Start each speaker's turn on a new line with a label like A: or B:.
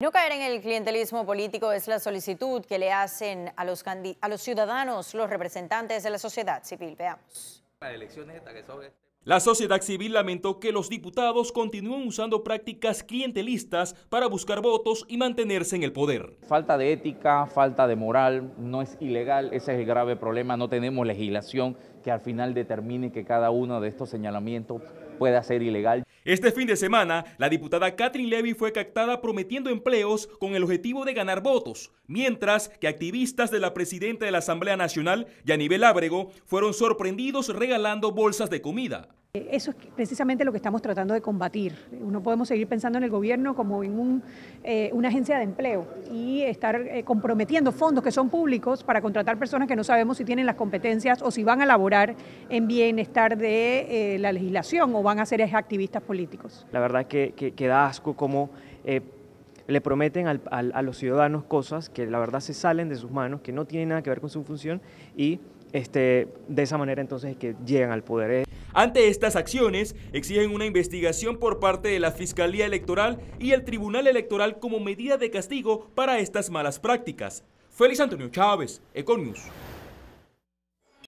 A: No caer en el clientelismo político es la solicitud que le hacen a los, a los ciudadanos los representantes de la sociedad civil. Veamos.
B: Este
C: la sociedad civil lamentó que los diputados continúen usando prácticas clientelistas para buscar votos y mantenerse en el poder.
B: Falta de ética, falta de moral, no es ilegal, ese es el grave problema, no tenemos legislación que al final determine que cada uno de estos señalamientos
C: pueda ser ilegal. Este fin de semana, la diputada Katrin Levy fue captada prometiendo empleos con el objetivo de ganar votos, mientras que activistas de la presidenta de la Asamblea Nacional, Yanivel Ábrego, fueron sorprendidos regalando bolsas de comida.
A: Eh, eso es precisamente lo que estamos tratando de combatir. No podemos seguir pensando en el gobierno como en eh, una agencia de empleo y estar eh, comprometiendo fondos que son públicos para contratar personas que no sabemos si tienen las competencias o si van a laborar en bienestar de la legislación o van a ser activistas políticos.
D: La verdad que, que, da asco como le prometen a los ciudadanos cosas que la verdad se salen de sus manos, que no tienen nada que ver con su función y este, de esa manera entonces que llegan al poder.
C: Ante estas
D: acciones,
C: exigen una investigación por parte de la Fiscalía Electoral y el Tribunal Electoral como medida de castigo para estas malas prácticas. Félix Antonio Chávez, Econius.